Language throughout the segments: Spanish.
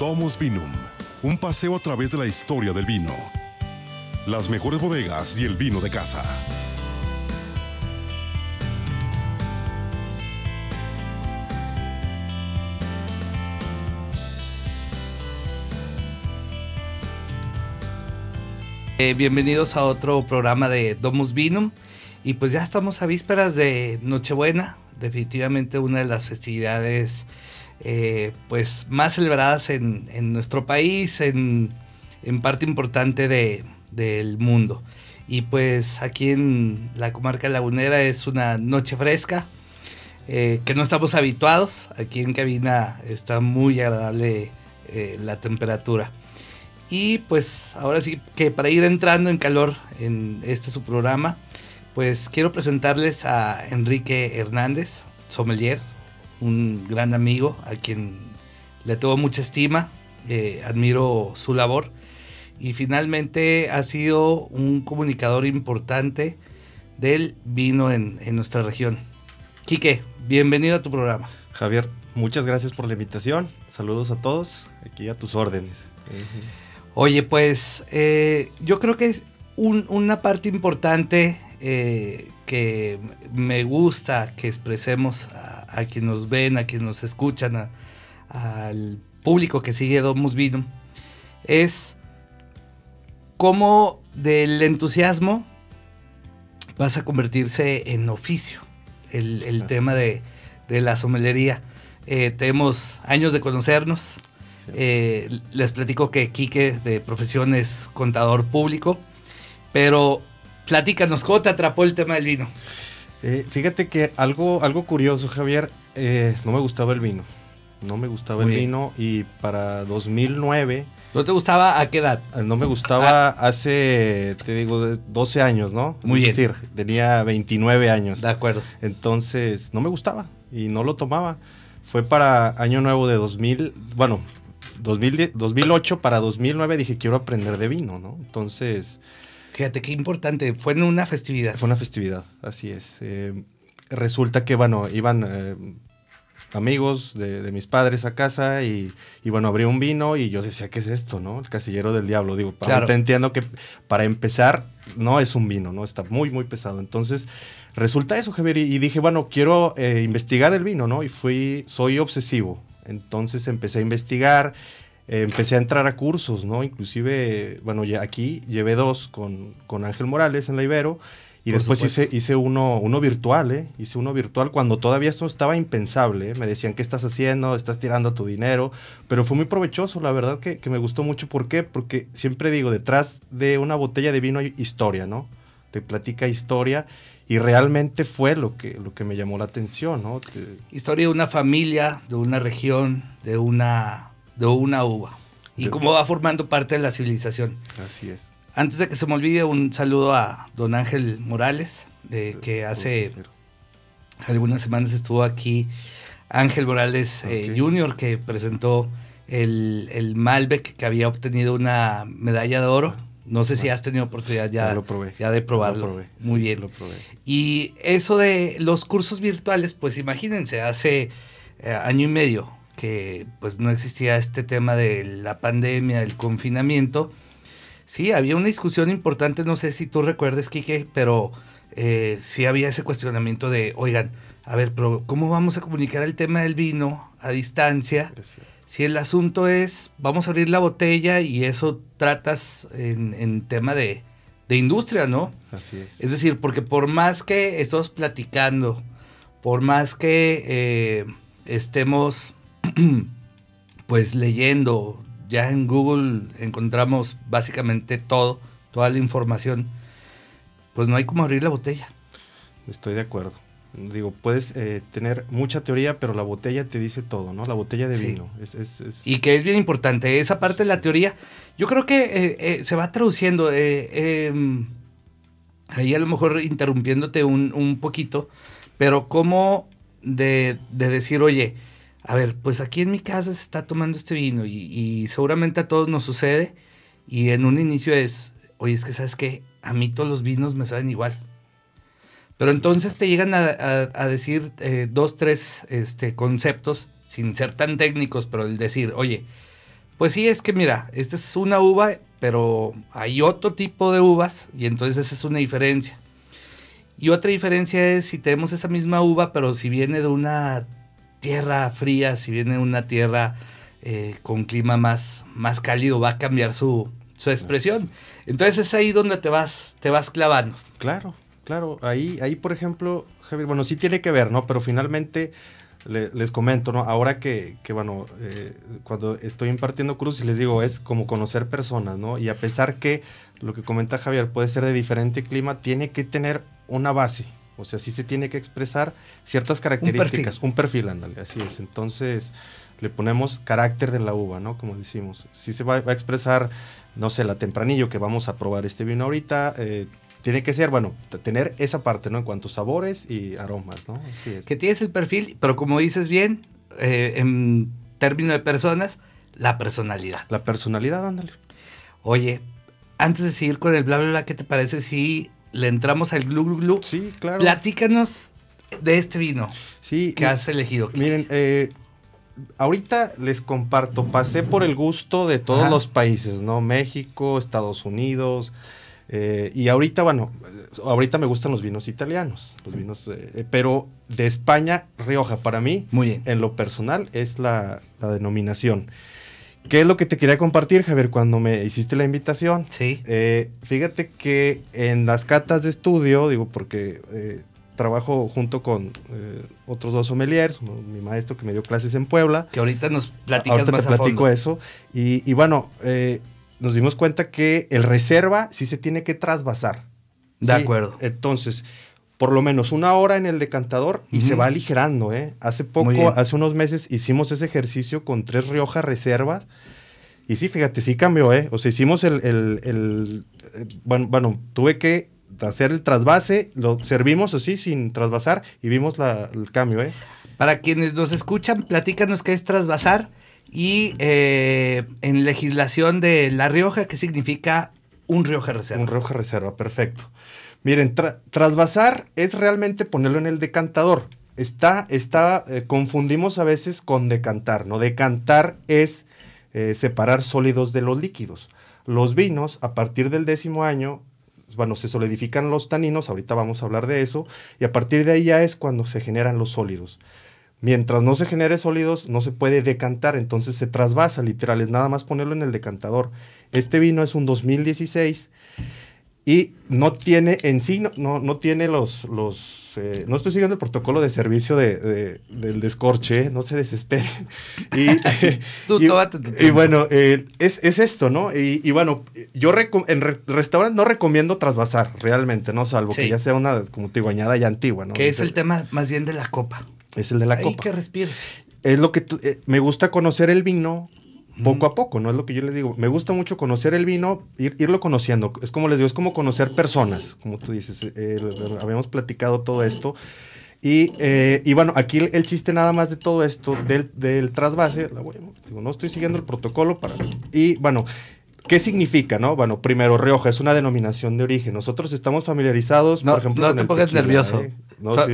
Domus Vinum, un paseo a través de la historia del vino, las mejores bodegas y el vino de casa. Eh, bienvenidos a otro programa de Domus Vinum. Y pues ya estamos a vísperas de Nochebuena, definitivamente una de las festividades eh, pues más celebradas en, nuestro país, en, parte importante del mundo. Y pues aquí en la comarca lagunera es una noche fresca, eh, que no estamos habituados. Aquí en cabina está muy agradable eh, la temperatura. Y pues ahora sí que para ir entrando en calor en este su programa, pues quiero presentarles a Enrique Hernández, sommelier, un gran amigo a quien le tengo mucha estima, eh, admiro su labor y finalmente ha sido un comunicador importante del vino en, nuestra región. Quique, bienvenido a tu programa. Javier, muchas gracias por la invitación. Saludos a todos, aquí a tus órdenes. Oye, pues eh, yo creo que una parte importante eh, que me gusta que expresemos a, quien nos ven, a quien nos escuchan, al público que sigue Domus Vino, es cómo del entusiasmo vas a convertirse en oficio, el, tema de, la somelería. Eh, tenemos años de conocernos. Eh, les platico que Quique de profesión es contador público, pero Platícanos, ¿cómo te atrapó el tema del vino? Eh, fíjate que algo, algo curioso, Javier, eh, no me gustaba el vino. No me gustaba el vino y para 2009... ¿No te gustaba a qué edad? Eh, no me gustaba ah. hace, te digo, 12 años, ¿no? Muy es decir, tenía 29 años. De acuerdo. Entonces, no me gustaba y no lo tomaba. Fue para año nuevo de 2000, bueno, 2000, 2008 para 2009 dije, quiero aprender de vino, ¿no? Entonces Fíjate qué importante. Fue en una festividad. Fue una festividad, así es. Eh, resulta que, bueno, iban eh, amigos de, mis padres a casa y, y, bueno, abrí un vino y yo decía, ¿qué es esto, no? El casillero del diablo. Digo, para entiendo que para empezar, no es un vino, ¿no? Está muy, muy pesado. Entonces, resulta eso, Javier, y, dije, bueno, quiero eh, investigar el vino, ¿no? Y fui, soy obsesivo. Entonces empecé a investigar, empecé a entrar a cursos, ¿no? Inclusive, bueno, aquí llevé dos con, con Ángel Morales en la Ibero. Y después hice, hice uno, uno virtual, ¿eh? Hice uno virtual cuando todavía esto estaba impensable. Me decían, ¿qué estás haciendo? ¿Estás tirando tu dinero? Pero fue muy provechoso, la verdad que, me gustó mucho. ¿Por qué? Porque siempre digo, detrás de una botella de vino hay historia, ¿no? Te platica historia y realmente fue lo que, lo que me llamó la atención, ¿no? Historia de una familia, de una región, de una de una uva y cómo va formando parte de la civilización. Así es. Antes de que se me olvide, un saludo a don Ángel Morales, eh, que pues, hace algunas semanas estuvo aquí Ángel Morales eh, Jr., que presentó el, Malbec, que había obtenido una medalla de oro. No sé si ah. has tenido oportunidad ya, ya de probarlo. Muy bien. Lo probé. Y eso de los cursos virtuales, pues imagínense, hace eh, año y medio que pues no existía este tema de la pandemia, el confinamiento. Sí, había una discusión importante, no sé si tú recuerdes, Quique, pero eh, sí había ese cuestionamiento de, oigan, a ver, ¿cómo vamos a comunicar el tema del vino a distancia? Si el asunto es, vamos a abrir la botella y eso tratas en, tema de, industria, ¿no? Así es. Es decir, porque por más que estemos platicando, por más que eh, estemos pues leyendo, ya en Google encontramos básicamente todo, toda la información, pues no hay como abrir la botella. Estoy de acuerdo. Digo, puedes eh, tener mucha teoría, pero la botella te dice todo, ¿no? La botella de vino. Y que es bien importante, esa parte de la teoría, yo creo que eh, eh, se va traduciendo, em, ahí a lo mejor interrumpiéndote un, un poquito, pero como de decir, oye, a ver, pues aquí en mi casa se está tomando este vino y, seguramente a todos nos sucede. Y en un inicio es, oye, es que sabes que a mí todos los vinos me saben igual. Pero entonces te llegan a, decir eh, dos, tres este, conceptos, sin ser tan técnicos, pero el decir, oye, pues sí, es que mira, esta es una uva, pero hay otro tipo de uvas, y entonces esa es una diferencia. Y otra diferencia es si tenemos esa misma uva, pero si viene de una tierra fría, si viene una tierra eh, con clima más, más cálido, va a cambiar su, su expresión. Entonces es ahí donde te vas, te vas clavando. Claro, claro. Ahí, ahí por ejemplo, Javier, bueno, sí tiene que ver, ¿no? Pero finalmente les comento, ¿no? Ahora que, que bueno, eh, cuando estoy impartiendo cursos y les digo, es como conocer personas, ¿no? Y a pesar que lo que comenta Javier puede ser de diferente clima, tiene que tener una base, o sea, sí se tiene que expresar ciertas características, un perfil, ándale, así es. Entonces, le ponemos carácter de la uva, ¿no? Como decimos. si se va, a expresar, no sé, la tempranillo que vamos a probar este vino ahorita. Eh, tiene que ser, bueno, tener esa parte, ¿no? En cuanto a sabores y aromas, ¿no? Así es. Que tienes el perfil, pero como dices bien, eh, en términos de personas, la personalidad. La personalidad, ándale. Oye, antes de seguir con el bla, bla, bla, ¿qué te parece si le entramos al glu glu Sí, claro. Platícanos de este vino sí, que has elegido. Miren, eh, ahorita les comparto, pasé por el gusto de todos los países, ¿no? México, Estados Unidos. Eh, y ahorita, bueno, ahorita me gustan los vinos italianos, los vinos, eh, pero de España, Rioja, para mí, Muy en lo personal, es la denominación. ¿Qué es lo que te quería compartir, Javier, cuando me hiciste la invitación? Sí. Eh, fíjate que en las catas de estudio, digo, porque eh, trabajo junto con eh, otros dos sommeliers, mi maestro que me dio clases en Puebla. Que ahorita nos platicas ahorita te platico eso. Y, bueno, nos dimos cuenta que el reserva sí se tiene que trasvasar. De acuerdo. Entonces, por lo menos una hora en el decantador y se va aligerando. ¿eh? Hace poco, hace unos meses, hicimos ese ejercicio con tres Riojas reservas. Y sí, fíjate, sí cambió, ¿eh? O sea, hicimos el. Eh, bueno, tuve que hacer el trasvase, lo servimos así sin trasvasar y vimos el cambio, ¿eh? Para quienes nos escuchan, platícanos qué es trasvasar y eh, en legislación de La Rioja, ¿qué significa un Rioja Reserva? Un Rioja Reserva, perfecto. Miren, trasvasar es realmente ponerlo en el decantador. Está, está, eh, confundimos a veces con decantar, ¿no? Decantar es eh, separar sólidos de los líquidos. Los vinos, a partir del décimo año, bueno, se solidifican los taninos, ahorita vamos a hablar de eso, y a partir de ahí ya es cuando se generan los sólidos. Mientras no se genere sólidos, no se puede decantar, entonces se trasvasa, literal, es nada más ponerlo en el decantador. Este vino es un 2016, y no tiene en sí, no, no, tiene los, los eh, no estoy siguiendo el protocolo de servicio de, del descorche, no se desesperen. Y, y, bueno, eh, es, esto, ¿no? Y, bueno, yo en restaurantes no recomiendo trasvasar realmente, ¿no? Salvo que ya sea una, como te digo, ya antigua, ¿no? Que es el tema más bien de la copa. Es el de la Ahí copa. que Es lo que eh, me gusta conocer el vino, poco a poco, ¿no? Es lo que yo les digo. Me gusta mucho conocer el vino, irlo conociendo. Es como les digo, es como conocer personas, como tú dices. Eh, eh, habíamos platicado todo esto. Y, eh, bueno, aquí el, chiste nada más de todo esto, del, trasvase, digo, no estoy siguiendo el protocolo para... Y bueno, ¿Qué significa, no? Bueno, primero, Rioja es una denominación de origen. Nosotros estamos familiarizados, por ejemplo, No te pongas nervioso.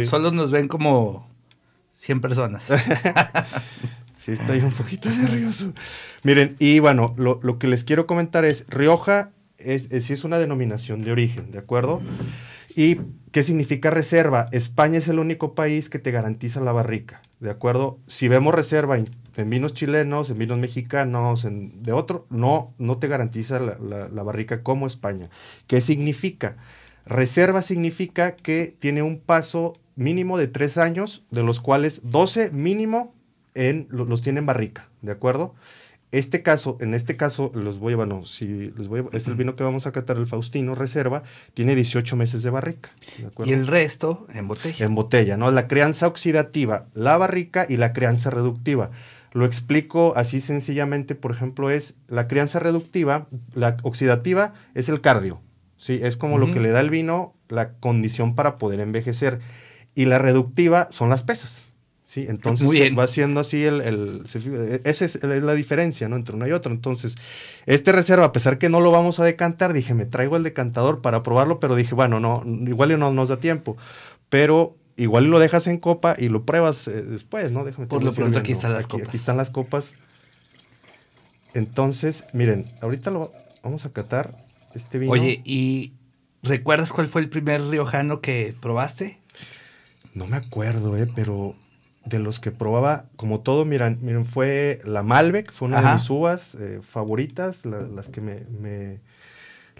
Solo nos ven como 100 personas. Sí, estoy un poquito nervioso. Miren, y bueno, lo, que les quiero comentar es, Rioja es, es, es una denominación de origen, ¿de acuerdo? ¿Y qué significa reserva? España es el único país que te garantiza la barrica, ¿de acuerdo? Si vemos reserva en, vinos chilenos, en vinos mexicanos, en, de otro, no, no te garantiza la, barrica como España. ¿Qué significa? Reserva significa que tiene un paso mínimo de tres años, de los cuales 12 mínimo los tiene en barrica, ¿de acuerdo? Este caso, en este caso, los voy a, si los voy es el vino que vamos a catar, el Faustino Reserva, tiene 18 meses de barrica. Y el resto en botella. En botella, ¿no? La crianza oxidativa, la barrica y la crianza reductiva. Lo explico así sencillamente, por ejemplo, es la crianza reductiva, la oxidativa es el cardio, ¿sí? Es como lo que le da el vino la condición para poder envejecer. Y la reductiva son las pesas. Sí, entonces va siendo así el, el e, esa es, la diferencia, ¿no? Entre uno y otro. Entonces, este reserva, a pesar que no lo vamos a decantar, dije, me traigo el decantador para probarlo, pero dije, bueno, no, igual no nos da tiempo. Pero igual lo dejas en copa y lo pruebas eh, después, ¿no? Déjame Por lo pronto aquí están las copas. Aquí están las copas. Entonces, miren, ahorita lo vamos a catar este vino. Oye, ¿y recuerdas cuál fue el primer riojano que probaste? No me acuerdo, eh, pero de los que probaba, como todo, miren, fue la Malbec, fue una de mis uvas eh, favoritas, las que me,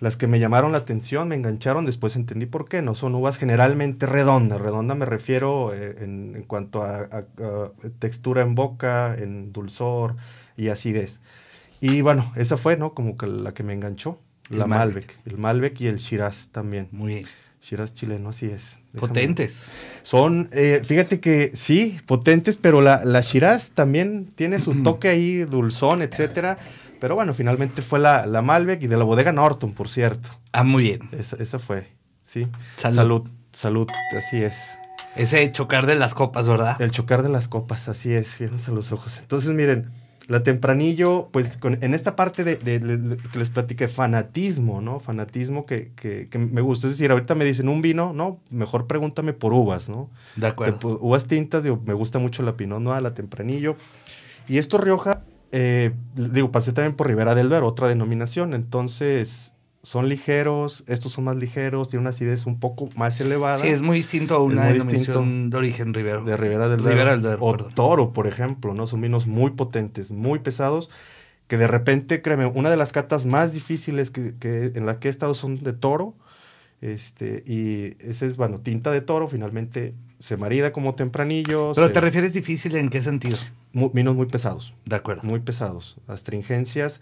las que me llamaron la atención, me engancharon, después entendí por qué, no son uvas generalmente redondas, redonda me refiero eh, en, cuanto a, textura en boca, en dulzor y acidez. Y bueno, esa fue, ¿no? Como la que me enganchó, la Malbec. Malbec, el Malbec y el Shiraz también. Muy bien. Shiraz chileno, así es. Potentes. Son, eh, fíjate que sí, potentes, pero la, la Shiraz también tiene su toque ahí dulzón, etcétera. Pero bueno, finalmente fue la, la Malbec y de la bodega Norton, por cierto. Ah, muy bien. Esa, esa fue, sí. Salud. Salud, salud, así es. Ese chocar de las copas, ¿verdad? El chocar de las copas, así es, fíjense a los ojos. Entonces, miren, la tempranillo, pues en esta parte de, que les platiqué, fanatismo, ¿no? Fanatismo que, que, me gusta. Es decir, ahorita me dicen un vino, no, mejor pregúntame por uvas, ¿no? De acuerdo. uvas tintas, digo, me gusta mucho la Pinot Noir, la tempranillo. Y esto Rioja, eh, digo, pasé también por Ribera del Duero, otra denominación. Entonces, son ligeros, estos son más ligeros, tienen una acidez un poco más elevada. Sí, es muy distinto a una denominación de origen Rivero. De Rivera del Rivera O Toro, por ejemplo, ¿no? Son vinos muy potentes, muy pesados, que de repente, créeme, una de las catas más difíciles que, que en la que he estado son de Toro, este, y ese es, bueno, tinta de Toro, finalmente se marida como tempranillo. Pero te refieres difícil en qué sentido? vinos muy pesados. De acuerdo. Muy pesados. Astringencias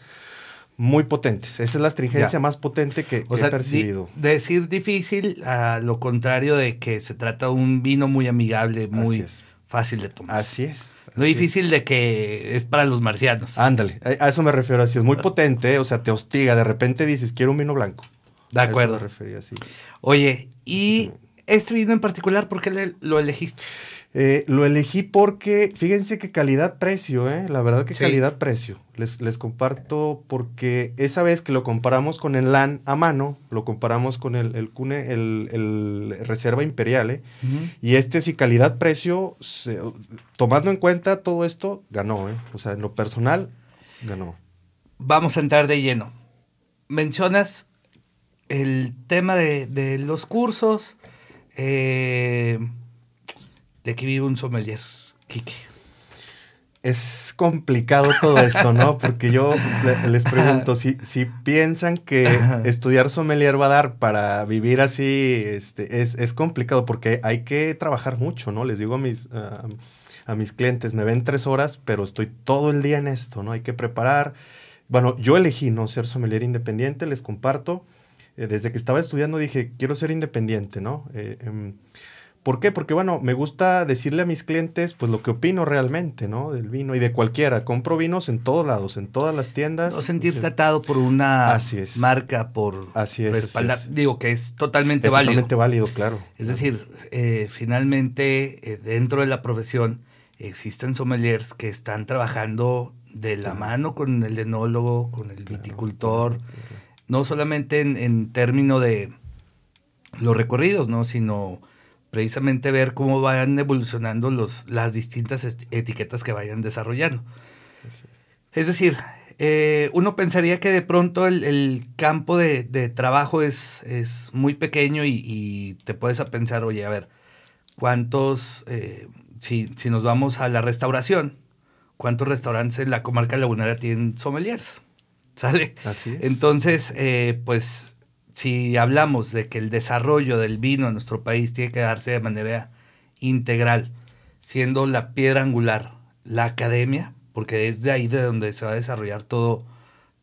muy potentes. Esa es la astringencia más potente que, he percibido. decir difícil, a lo contrario de que se trata de un vino muy amigable, muy fácil de tomar. Así es. Lo no difícil de que es para los marcianos. Ándale, a eso me refiero así. Es muy ah. potente, o sea, te hostiga. De repente dices, quiero un vino blanco. De acuerdo. A eso me refería así. Oye, y este vino en particular, ¿por qué lo elegiste? Eh, lo elegí porque, fíjense que calidad-precio, ¿eh? la verdad que calidad-precio. Les, les comparto porque esa vez que lo comparamos con el LAN a mano, lo comparamos con el, el CUNE, el, Reserva Imperial, ¿eh? y este si calidad-precio, tomando en cuenta todo esto, ganó. ¿eh? O sea, en lo personal, ganó. Vamos a entrar de lleno. Mencionas el tema de, de los cursos. Eh, ¿De qué vive un sommelier, Quique? Es complicado todo esto, ¿no? Porque yo les pregunto, si, si piensan que estudiar sommelier va a dar para vivir así, este, es, complicado porque hay que trabajar mucho, ¿no? Les digo a mis... a mis clientes, me ven tres horas, pero estoy todo el día en esto, ¿no? Hay que preparar, bueno, yo elegí no ser sommelier independiente, les comparto. Eh, desde que estaba estudiando dije, quiero ser independiente, ¿no? Eh, em, ¿Por qué? Porque, bueno, me gusta decirle a mis clientes, pues, lo que opino realmente, ¿no? Del vino y de cualquiera. Compro vinos en todos lados, en todas las tiendas. No sentir tratado por una marca, por así es, Digo que es totalmente válido. Totalmente válido, claro. Es decir, eh, finalmente, eh, dentro de la profesión, existen sommeliers que están trabajando de la mano con el enólogo, con el viticultor, no solamente en, en términos de los recorridos, ¿no? Sino precisamente ver cómo van evolucionando los, las distintas etiquetas que vayan desarrollando. Es decir, eh, uno pensaría que de pronto el, campo de, trabajo es, es, muy pequeño y, te puedes a pensar, oye, a ver, ¿cuántos, eh, si, nos vamos a la restauración, cuántos restaurantes en la comarca lagunera tienen sommeliers? ¿Sale? Así es. Entonces, eh, pues si hablamos de que el desarrollo del vino en nuestro país tiene que darse de manera integral, siendo la piedra angular la academia, porque es de ahí de donde se va a desarrollar todo,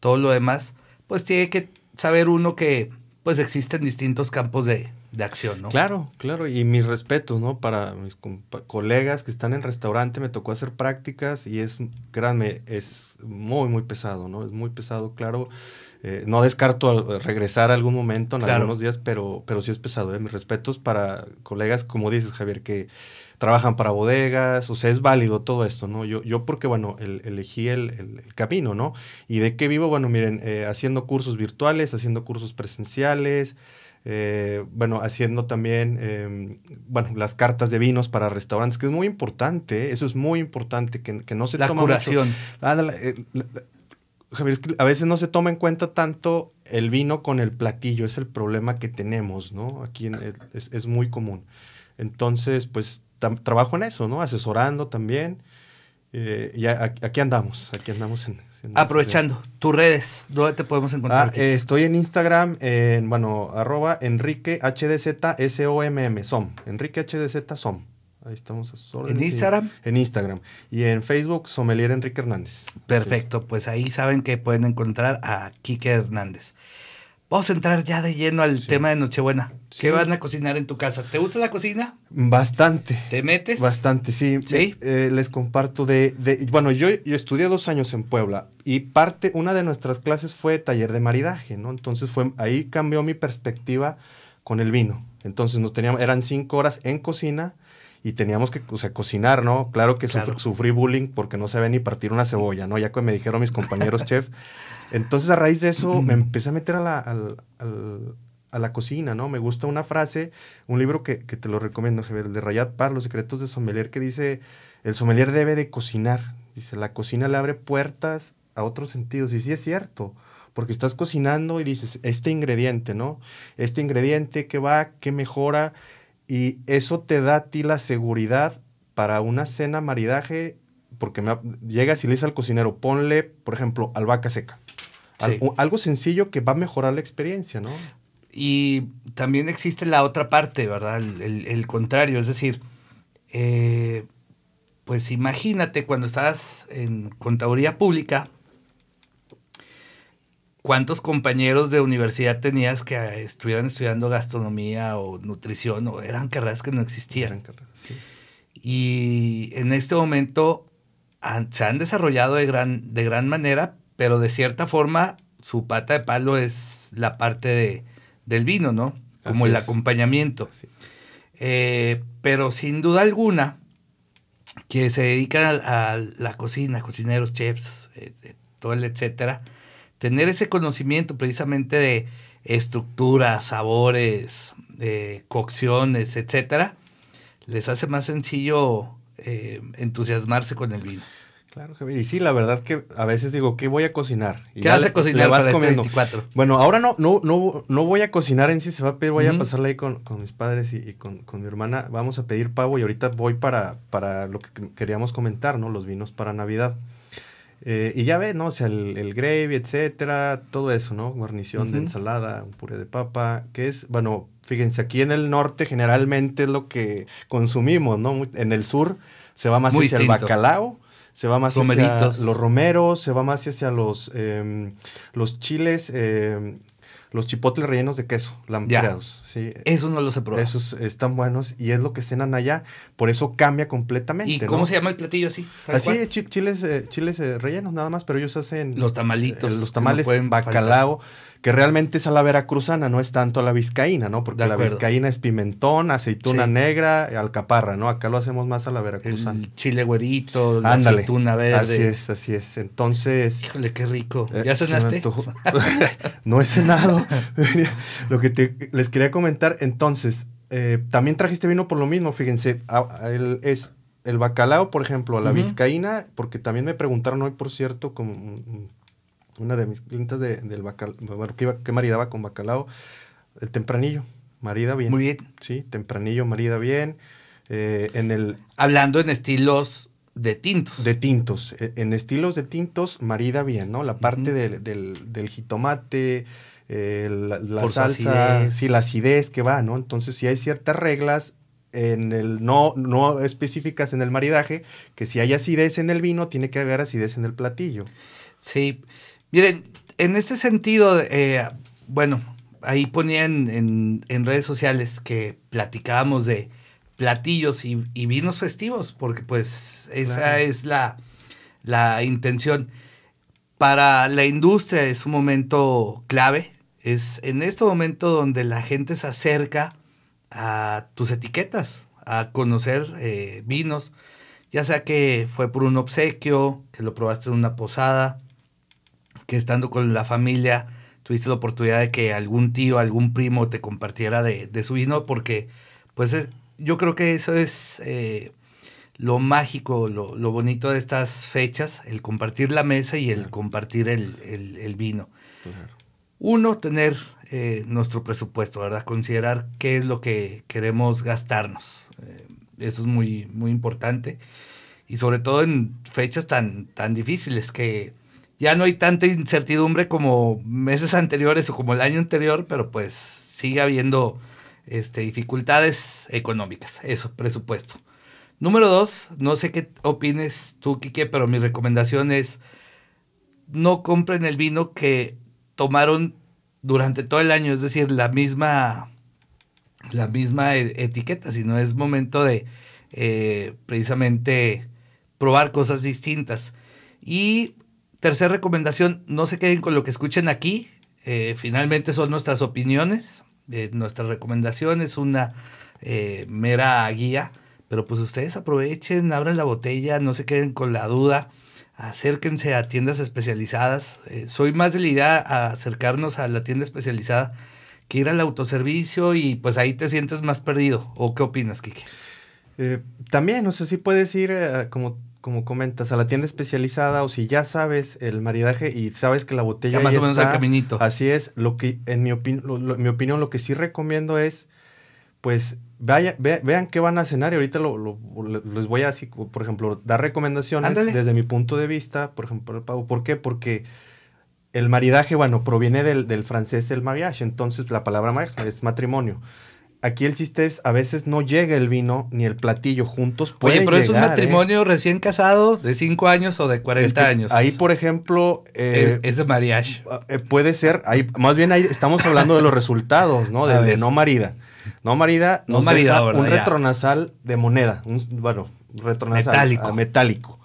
todo lo demás, pues tiene que saber uno que pues existen distintos campos de, acción, ¿no? Claro, claro, y mis respetos, ¿no? Para mis colegas que están en restaurante, me tocó hacer prácticas y es, créanme, es muy, muy pesado, ¿no? Es muy pesado, claro eh, no descarto eh, regresar a algún momento en algunos días, pero, pero sí es pesado. ¿eh? Mis respetos para colegas, como dices, Javier, que trabajan para bodegas, o sea, es válido todo esto, ¿no? Yo, yo porque, bueno, elegí el, camino, ¿no? ¿Y de qué vivo? Bueno, miren, haciendo cursos virtuales, haciendo cursos presenciales, bueno, haciendo también, em, bueno, las cartas de vinos para restaurantes, que es muy importante, eso es muy importante, que, no se la toma curación. La, Javier, a veces no se toma en cuenta tanto el vino con el platillo, es el problema que tenemos, ¿no? Aquí es, muy común. Entonces, pues trabajo en eso, ¿no? Asesorando también. Eh, y aquí andamos, aquí andamos en... Aprovechando, tus redes, ¿dónde te podemos ah, encontrar? Eh, estoy en Instagram, en, bueno, arroba Enrique enriquehdzsomm, som, Som Ahí estamos a ¿En Instagram? en Instagram. Y en Facebook, Somelier Enrique Hernández. Perfecto, pues ahí saben que pueden encontrar a Quique Hernández. Vamos a entrar ya de lleno al tema de Nochebuena. ¿Qué van a cocinar en tu casa? ¿Te gusta la cocina? Bastante. ¿Te metes? Bastante, sí. Sí. Eh, eh, les comparto de, bueno, yo, yo, estudié dos años en Puebla y parte, una de nuestras clases fue taller de maridaje, ¿no? Entonces fue, ahí cambió mi perspectiva con el vino. Entonces nos teníamos, eran cinco horas en cocina y teníamos que, sea, cocinar, ¿no? Claro que sufrí bullying porque no sabía ni partir una cebolla, ¿no? Ya que me dijeron mis compañeros chef. Entonces, a raíz de eso, me empecé a meter a la, a la, cocina, ¿no? Me gusta una frase, un libro que, te lo recomiendo, de Rayat Par, Los secretos de sommelier, que dice, el sommelier debe de cocinar. Dice, la cocina le abre puertas a otros sentidos. Y sí es cierto porque estás cocinando y dices, este ingrediente, ¿no? Este ingrediente que va, que mejora, y eso te da a ti la seguridad para una cena maridaje, porque me, llegas y le dices al cocinero, ponle, por ejemplo, albahaca seca. algo sencillo que va a mejorar la experiencia, ¿no? Y también existe la otra parte, ¿verdad? El, contrario, es decir, eh, pues imagínate cuando estás en contaduría pública, ¿Cuántos compañeros de universidad tenías que ah, estuvieran estudiando gastronomía o nutrición? O eran carreras que no existían. Y en este momento se han desarrollado de gran, de gran manera, pero de cierta forma su pata de palo es la parte de, del vino, ¿no? Como el acompañamiento. Eh, pero sin duda alguna, que se dedican a, la cocina, cocineros, chefs, eh, eh, todo el etcétera, tener ese conocimiento precisamente de estructuras, sabores, de cocciones, etcétera, les hace más sencillo eh, entusiasmarse con el vino. Claro, Javier. Y sí, la verdad que a veces digo, ¿qué voy a cocinar? ¿Qué vas a cocinar vas para este comiendo. Bueno, ahora no, no, no, no voy a cocinar en sí, se va a pedir, voy a pasarla ahí con, mis padres y, con, con, mi hermana. Vamos a pedir pavo y ahorita voy para, para lo que queríamos comentar, ¿no? Los vinos para Navidad. Eh, y ya ve, ¿no? O sea, el, el, gravy, etcétera, todo eso, ¿no? Guarnición de ensalada, un puré de papa, que es, bueno, fíjense, aquí en el norte generalmente es lo que consumimos, ¿no? En el sur se va más hacia el bacalao, se va más hacia los romeros, se va más hacia los, em, los chiles, eh, los chipotles rellenos de queso, lampreados. ¿sí? Esos no los he probado. Esos están buenos y es lo que cenan allá, por eso cambia completamente. ¿Y cómo se llama el platillo así? Así, chiles, eh, chiles eh, rellenos nada más, pero ellos hacen... Los tamalitos. Eh, los tamales, bacalao que realmente es a la veracruzana, no es tanto a la vizcaína, ¿no? Porque la vizcaína es pimentón, aceituna negra, alcaparra, ¿no? Acá lo hacemos más a la veracruzana. El chile güerito, la aceituna verde. Así es, así es. Entonces... Híjole, qué rico. Eh, ¿Ya cenaste? no he cenado. lo que les quería comentar, entonces, eh, también trajiste vino por lo mismo, fíjense, es el bacalao, por ejemplo, a la vizcaína, porque también me preguntaron hoy, por cierto, como una de mis clientes de, del bacalao, que, maridaba con bacalao, el tempranillo, marida bien. Muy bien. Sí, tempranillo, marida bien. Eh, en el, Hablando en estilos de tintos. De tintos. E, en estilos de tintos, marida bien, ¿no? La parte del, jitomate, eh, la, salsa, sí, la acidez que va, ¿no? Entonces, si hay ciertas reglas en el no, no específicas en el maridaje, que si hay acidez en el vino, tiene que haber acidez en el platillo. Sí. Miren, en ese sentido, eh, bueno, ahí ponían en, redes sociales que platicábamos de platillos y, vinos festivos, porque pues esa es la, intención. Para la industria es un momento clave, es en este momento donde la gente se acerca a tus etiquetas, a conocer eh, vinos, ya sea que fue por un obsequio, que lo probaste en una posada, que estando con la familia tuviste la oportunidad de que algún tío, algún primo te compartiera de, su vino, porque pues yo creo que eso es eh, lo mágico, lo, bonito de estas fechas, el compartir la mesa y el compartir el, vino. Uno, tener eh, nuestro presupuesto, ¿verdad? Considerar qué es lo que queremos gastarnos. Eh, eso es muy, muy importante. Y sobre todo en fechas tan, tan difíciles que ya no hay tanta incertidumbre como meses anteriores o como el año anterior, pero pues sigue habiendo este, dificultades económicas, eso, presupuesto. Número dos, no sé qué opines tú, Quique, pero mi recomendación es no compren el vino que tomaron durante todo el año, es decir, la misma, la misma e, etiqueta, sino es momento de eh, precisamente probar cosas distintas. Y Tercera recomendación, no se queden con lo que escuchen aquí. Eh, finalmente son nuestras opiniones, Nuestra eh, nuestras recomendaciones, una eh, mera guía. Pero pues ustedes aprovechen, abran la botella, no se queden con la duda, acérquense a tiendas especializadas. soy más de la idea a acercarnos a la tienda especializada que ir al autoservicio y pues ahí te sientes más perdido. ¿O qué opinas, Kike? también, no sé si puedes ir como como comentas, a la tienda especializada o si ya sabes el maridaje y sabes que la botella... Ya más o menos al caminito. Así es, lo que, en mi, lo, mi opinión, lo que sí recomiendo es, pues, vaya, vean qué van a cenar y ahorita lo, les voy a, así, por ejemplo, dar recomendaciones desde mi punto de vista, por ejemplo, ¿por qué? Porque el maridaje, bueno, proviene del, del francés el mariage, entonces la palabra mariage es matrimonio aquí el chiste es, a veces no llega el vino ni el platillo juntos. Oye, pero es un ¿eh? matrimonio recién casado de 5 años o de 40 años. Ahí, por ejemplo... Eh, es, de mariage. Eh, puede ser, ahí, más bien ahí estamos hablando de los resultados, ¿no? De, no marida. No marida, no marida, un retronasal de moneda, bueno, retronasal metálico. Ah, metálico.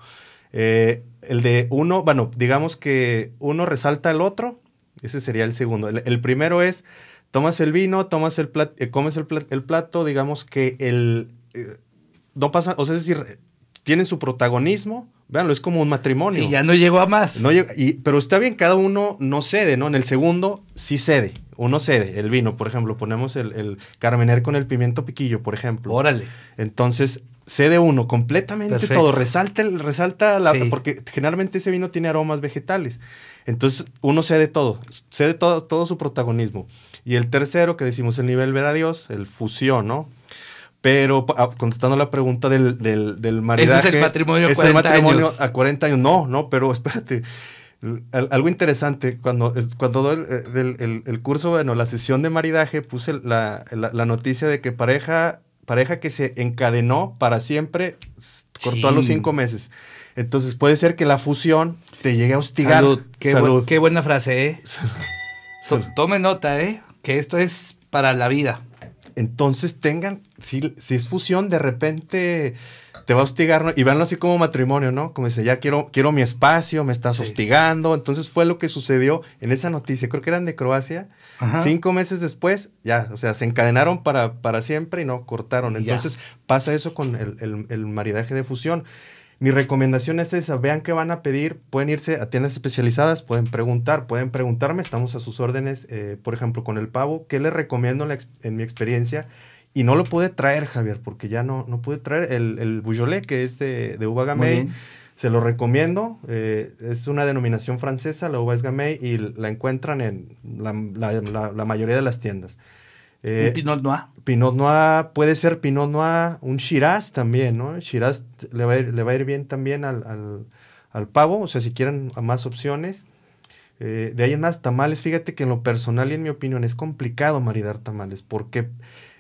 el de uno, bueno, digamos que uno resalta al otro, ese sería el segundo. el primero es tomas el vino, tomas el plato, eh, comes el plato, el plato, digamos que el... Eh, no pasa, o sea, es decir, tienen su protagonismo, Veanlo, es como un matrimonio. Sí, ya no llegó a más. No y, pero está bien, cada uno no cede, ¿no? En el segundo sí cede. Uno cede, el vino, por ejemplo. Ponemos el, el carmener con el pimiento piquillo, por ejemplo. Órale. Entonces, Cede uno, completamente todo. Resalta, resalta la, porque generalmente ese vino tiene aromas vegetales. Entonces, uno cede todo, cede todo, todo su protagonismo. Y el tercero, que decimos el nivel ver a Dios, el fusión, ¿no? Pero ah, contestando la pregunta del, del, maridaje. Ese es el matrimonio a 40 años. el matrimonio a 40 años. No, no, pero espérate. algo interesante, cuando, cuando eh, el, curso, bueno, la sesión de maridaje, puse la noticia de que pareja pareja que se encadenó para siempre, cortó a los cinco meses. Entonces puede ser que la fusión te llegue a hostigar. Salud. Qué, buena frase, ¿eh? Tome nota, ¿eh? Que esto es para la vida. Entonces tengan, si, si es fusión, de repente te va a hostigar, ¿no? Y veanlo así como matrimonio, ¿no? Como dice, ya quiero, quiero mi espacio, me estás hostigando. Entonces fue lo que sucedió en esa noticia, creo que eran de Croacia. Cinco meses después, ya, o sea, se encadenaron para, para siempre y no, cortaron. Entonces pasa eso con el, maridaje de fusión. Mi recomendación es esa, vean qué van a pedir, pueden irse a tiendas especializadas, pueden preguntar, pueden preguntarme, estamos a sus órdenes, eh, por ejemplo, con el pavo, ¿qué les recomiendo en mi experiencia? Y no lo pude traer, Javier, porque ya no, no pude traer el, el Bujolé, que es de, uva gamay. Se lo recomiendo. Eh, es una denominación francesa, la uva es gamay, y la encuentran en la, mayoría de las tiendas. ¿Un eh, Pinot Noir? Pinot Noir, puede ser Pinot Noir, un Shiraz también, ¿no? Shiraz le va a ir, bien también al, al, pavo, o sea, si quieren más opciones. Eh, de ahí en más, tamales, fíjate que en lo personal y en mi opinión es complicado maridar tamales, porque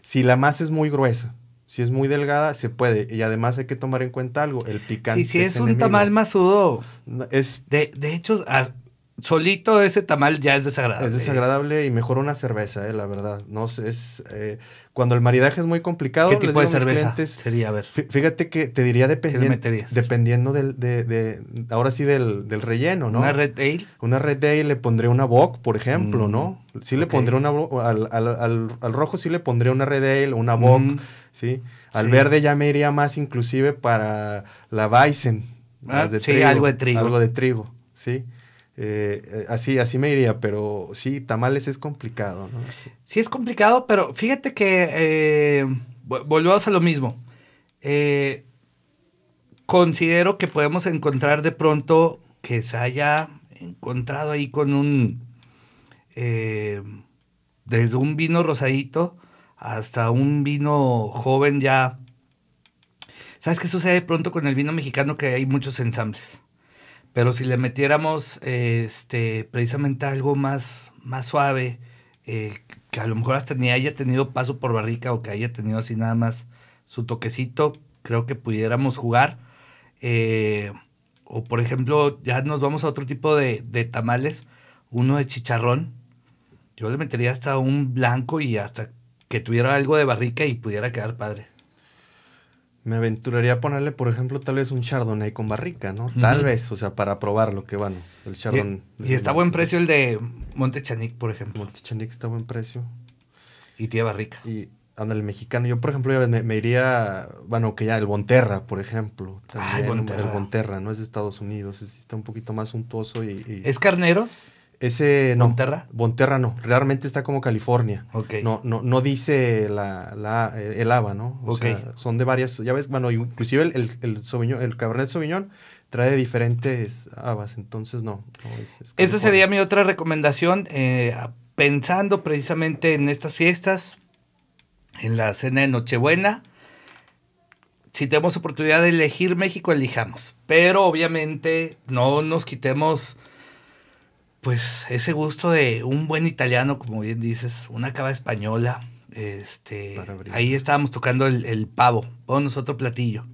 si la masa es muy gruesa, si es muy delgada, se puede. Y además hay que tomar en cuenta algo, el picante. si es, un tamal masudo. Es... De, hecho, solito ese tamal ya es desagradable. Es desagradable y mejor una cerveza, eh, la verdad. No sé, es eh, cuando el maridaje es muy complicado. ¿Qué tipo de cerveza sería? ver. Fíjate que te diría dependiendo. del, de, ahora sí del, relleno, ¿no? Una red ale. Una red ale le pondré una bock, por ejemplo, mm, ¿no? Sí le pondré una al, al, al, rojo sí le pondré una red ale, una bock, mm. sí. Al verde ya me iría más inclusive para la bison ah, algo de trigo. Algo de trigo, sí. Eh, eh, así, así me iría, pero sí, tamales es complicado, ¿no? Sí, es complicado, pero fíjate que eh, volvemos a lo mismo. Eh, considero que podemos encontrar de pronto que se haya encontrado ahí con un. desde un vino rosadito hasta un vino joven ya. ¿Sabes qué sucede de pronto con el vino mexicano? Que hay muchos ensambles. Pero si le metiéramos eh, este, precisamente algo más, más suave, eh, que a lo mejor hasta ni haya tenido paso por barrica o que haya tenido así nada más su toquecito, creo que pudiéramos jugar. Eh, o por ejemplo, ya nos vamos a otro tipo de, de, tamales, uno de chicharrón. Yo le metería hasta un blanco y hasta que tuviera algo de barrica y pudiera quedar padre me aventuraría a ponerle, por ejemplo, tal vez un Chardonnay con barrica, ¿no? Tal vez, o sea, para probar lo que bueno, el Chardonnay. Y, está está buen precio el de monte Chanic, por ejemplo. Montechanic está buen precio. Y Tía barrica. Y anda, el mexicano. Yo, por ejemplo, me, me, iría, bueno, que ya el Bonterra, por ejemplo. Ah, también, El Bonterra, ¿no? Es de Estados Unidos, está un poquito más suntuoso y, y... ¿Es carneros? Ese no. ¿Bonterra? Bonterra no. Realmente está como California. No, no, no dice la, el ABA, ¿no? son de varias. Ya ves, bueno, inclusive el, el, el, Cabernet Sauvignon trae diferentes habas. Entonces, no. Esa sería mi otra recomendación. Eh, pensando precisamente en estas fiestas, en la cena de Nochebuena. Si tenemos oportunidad de elegir México, elijamos. Pero obviamente no nos quitemos pues ese gusto de un buen italiano, como bien dices, una cava española. Este, ahí estábamos tocando el, el pavo, o otro platillo.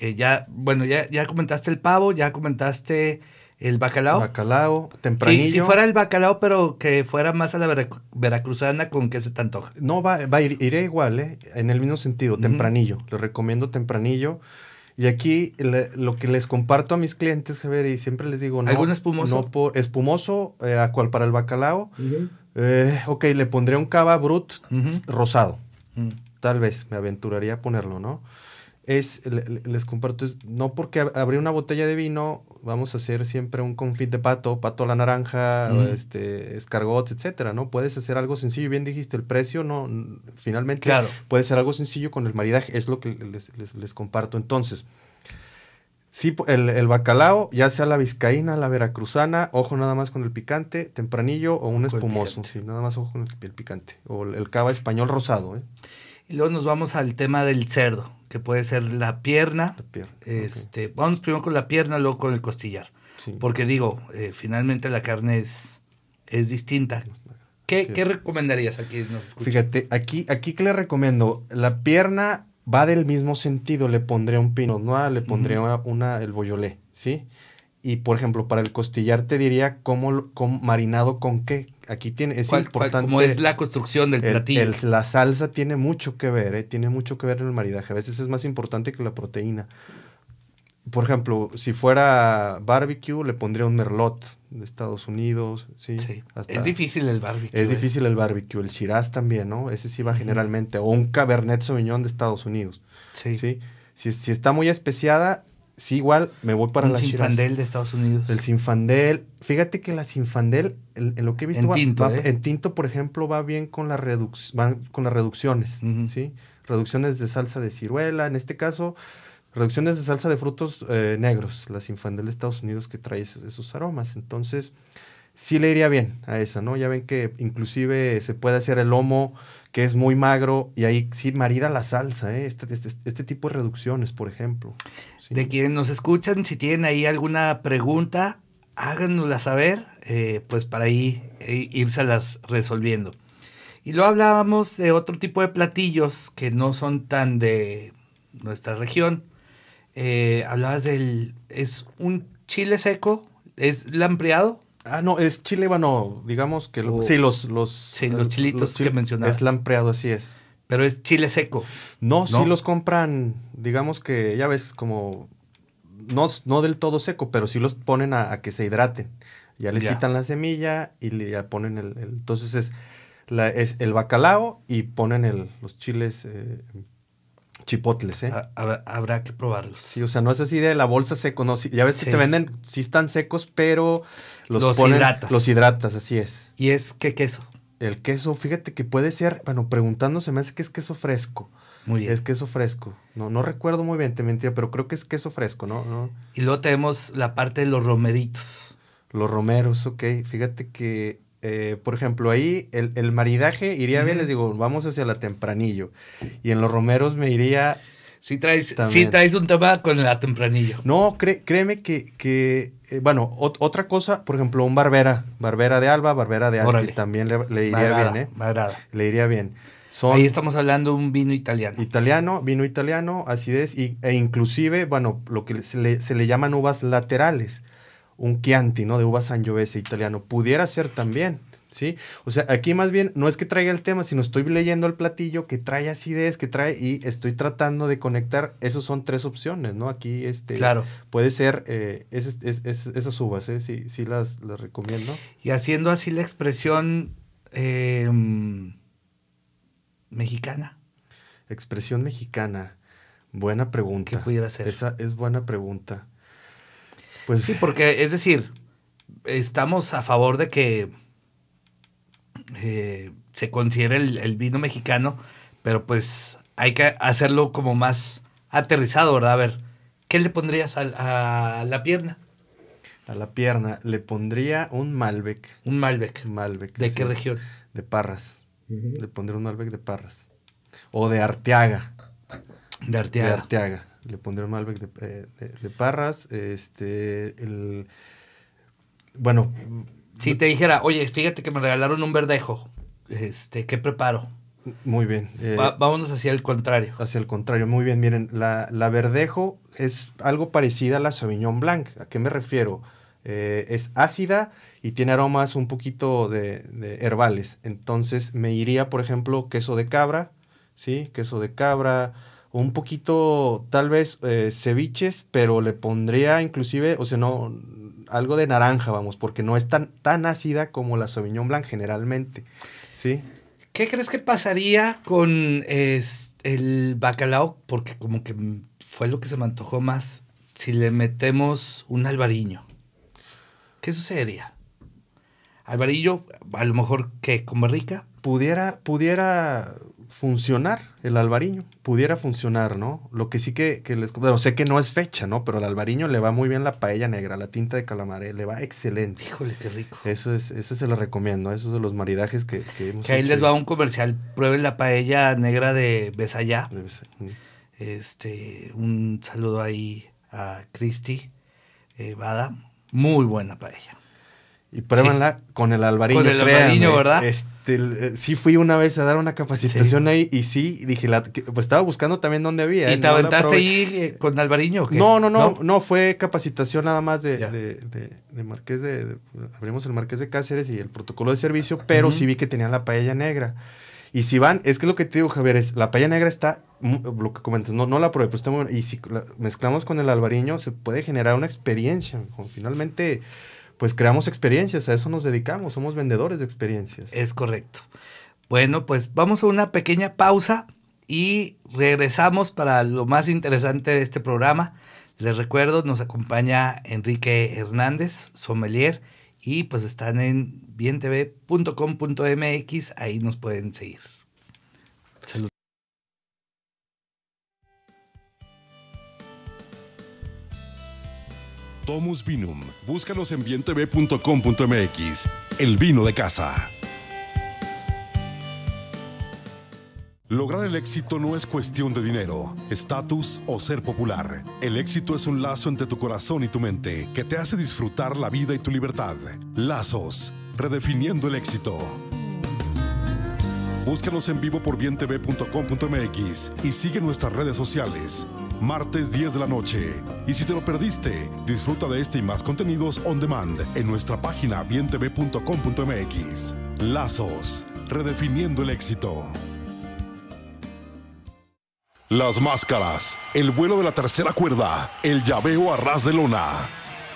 Eh, ya, bueno, ya, ya comentaste el pavo, ya comentaste el bacalao. Bacalao, tempranillo. si fuera el bacalao, pero que fuera más a la veracruzana, ¿con que se tanto No, va, va iré igual, ¿eh? En el mismo sentido, tempranillo. Le recomiendo tempranillo. Y aquí lo que les comparto a mis clientes, Javier, y siempre les digo, no, ¿Algún espumoso? No espumoso, eh, a cual para el bacalao. Eh, ok, le pondré un cava brut rosado. Mm. Tal vez, me aventuraría a ponerlo, ¿no? Es, les comparto, no porque abrí una botella de vino vamos a hacer siempre un confit de pato, pato a la naranja, este, escargots, etcétera, ¿no? Puedes hacer algo sencillo, bien dijiste, el precio, ¿no? Finalmente, puede ser algo sencillo con el maridaje, es lo que les, comparto entonces. Sí, el, el, bacalao, ya sea la vizcaína, la veracruzana, ojo nada más con el picante, tempranillo o un espumoso, nada más ojo con el, picante, o el, cava español rosado. ¿eh? Y luego nos vamos al tema del cerdo, puede ser la pierna. Este, Vamos primero con la pierna, luego con el costillar. Porque digo, eh, finalmente la carne es, es distinta. ¿Qué, recomendarías aquí? Nos Fíjate, aquí, aquí que le recomiendo, la pierna va del mismo sentido, le pondré un pino noir, le pondré una, el boyolé, ¿sí? Y por ejemplo, para el costillar te diría cómo, marinado con qué, aquí tiene, es importante. como es la construcción del platillo. la salsa tiene mucho que ver, eh, tiene mucho que ver en el maridaje. A veces es más importante que la proteína. Por ejemplo, si fuera barbecue, le pondría un merlot de Estados Unidos. Sí. es difícil el barbecue. Es eh. difícil el barbecue. El Shiraz también, ¿no? Ese sí va generalmente. O un Cabernet Sauvignon de Estados Unidos. Sí. ¿sí? Si, si, está muy especiada, sí, igual me voy para la Sinfandel de Estados Unidos. El Sinfandel. Fíjate que la Sinfandel, en, lo que he visto, en, va, tinto, ¿eh? en tinto, por ejemplo, va bien con, con las reducciones, ¿sí? Reducciones de salsa de ciruela, en este caso, reducciones de salsa de frutos eh, negros, la Sinfandel de Estados Unidos que trae esos aromas. Entonces, sí le iría bien a esa, ¿no? Ya ven que inclusive se puede hacer el lomo, que es muy magro, y ahí sí marida la salsa, ¿eh? este, este, este tipo de reducciones, por ejemplo. De quienes nos escuchan, si tienen ahí alguna pregunta, háganosla saber, eh, pues para ahí irse eh, las resolviendo. Y luego hablábamos de otro tipo de platillos que no son tan de nuestra región. Eh, hablabas del. Es un chile seco, es lampreado, Ah, no, es chile bueno, digamos que... Oh. sí, los, los... Sí, los chilitos que mencionabas. Es lampreado, así es. Pero es chile seco. No, si sí los compran, digamos que, ya ves, como... No, no del todo seco, pero sí los ponen a, que se hidraten. Ya les quitan la semilla y le ponen el, entonces es, la, es el bacalao y ponen el, los chiles... Eh, chipotles, ¿eh? habrá, que probarlos. Sí, o sea, no es así de la bolsa seco, no. ya ves si te venden, sí están secos, pero los, los hidratas. Los hidratas, así es. ¿Y es qué queso? El queso, fíjate que puede ser, bueno, preguntándose, me hace que es queso fresco. Muy bien. Es queso fresco. No, no recuerdo muy bien, te mentía, pero creo que es queso fresco, ¿no? ¿no? Y luego tenemos la parte de los romeritos. Los romeros, ok. Fíjate que eh, por ejemplo, ahí el, maridaje iría bien, les digo, vamos hacia la tempranillo. Y en los romeros me iría... Sí traes, un tema con la tempranillo. No, créeme que, eh, bueno, otra cosa, por ejemplo, un barbera, barbera de Alba, barbera de Asti, también ¿eh? le, iría bien, ¿eh? Le iría bien. Ahí estamos hablando de un vino italiano. Italiano, vino italiano, acidez, y, e inclusive, bueno, lo que se le, se le llaman uvas laterales un Chianti, ¿no? De uva Sangiovese italiano. Pudiera ser también, ¿sí? O sea, aquí más bien no es que traiga el tema, sino estoy leyendo el platillo que trae acidez, que trae y estoy tratando de conectar. Esas son tres opciones, ¿no? Aquí, este, claro. puede ser eh, esas uvas, ¿eh? Sí, sí las, las, recomiendo. Y haciendo así la expresión em, mexicana. Expresión mexicana. Buena pregunta. ¿Qué pudiera ser? Esa es buena pregunta. Pues sí, porque es decir, estamos a favor de que eh, se considere el, vino mexicano, pero pues hay que hacerlo como más aterrizado, ¿verdad? A ver, ¿qué le pondrías a, la pierna? A la pierna le pondría un Malbec. Un Malbec. Malbec. ¿De qué región? De Parras. Le pondría un Malbec de Parras. O de Arteaga. De Arteaga. De Arteaga le pondré Malbec eh, de, de, Parras, este, bueno. Si te dijera, oye, fíjate que me regalaron un verdejo, este, ¿qué preparo? Muy bien. Eh, vámonos hacia el contrario. Hacia el contrario, muy bien. Miren, la, verdejo es algo parecida a la Sauvignon Blanc. ¿A qué me refiero? Eh, es ácida y tiene aromas un poquito de, de, herbales. Entonces me iría, por ejemplo, queso de cabra, ¿sí? Queso de cabra, un poquito, tal vez, eh, ceviches, pero le pondría inclusive, o sea, no, algo de naranja, vamos, porque no es tan, tan ácida como la Sauvignon Blanc generalmente, ¿sí? ¿Qué crees que pasaría con el bacalao? Porque como que fue lo que se me antojó más. Si le metemos un albariño, ¿qué sucedería? Alvarillo, a lo mejor que ¿como rica? Pudiera, pudiera funcionar el Alvariño, pudiera funcionar, ¿no? Lo que sí que, que les... sé que no es fecha, ¿no? Pero al Alvariño le va muy bien la paella negra, la tinta de calamaré, eh, le va excelente. Híjole, qué rico. Eso es, ese se lo recomiendo, esos de los maridajes que, que Que ahí les va un comercial, prueben la paella negra de Besayá. Este, un saludo ahí a Cristi Vada eh, muy buena paella. Y pruébenla con el Alvariño. Con el Alvariño, ¿verdad? Este, eh, sí fui una vez a dar una capacitación ahí y sí, dije, la, pues estaba buscando también dónde había. ¿Y ¿eh? te aventaste ahí eh, con Alvariño? No, no, no, no, fue capacitación nada más de, de, Marqués de, Abrimos el Marqués de Cáceres y el protocolo de servicio, pero sí vi que tenían la paella negra. Y si van, es que lo que te digo, Javier, es la paella negra está, lo que comentas, no, la probé, pues está Y si mezclamos con el albariño, se puede generar una experiencia. Finalmente, pues creamos experiencias, a eso nos dedicamos, somos vendedores de experiencias. Es correcto. Bueno, pues vamos a una pequeña pausa y regresamos para lo más interesante de este programa. Les recuerdo, nos acompaña Enrique Hernández, sommelier, y pues están en bientv.com.mx, ahí nos pueden seguir. Domus Vinum. Búscanos en bientv.com.mx. El vino de casa. Lograr el éxito no es cuestión de dinero, estatus o ser popular. El éxito es un lazo entre tu corazón y tu mente que te hace disfrutar la vida y tu libertad. Lazos, redefiniendo el éxito. Búscanos en vivo por bientv.com.mx y sigue nuestras redes sociales martes 10 de la noche. Y si te lo perdiste, disfruta de este y más contenidos on demand en nuestra página bientv.com.mx. Lazos, redefiniendo el éxito. Las máscaras, el vuelo de la tercera cuerda, el llaveo a ras de lona.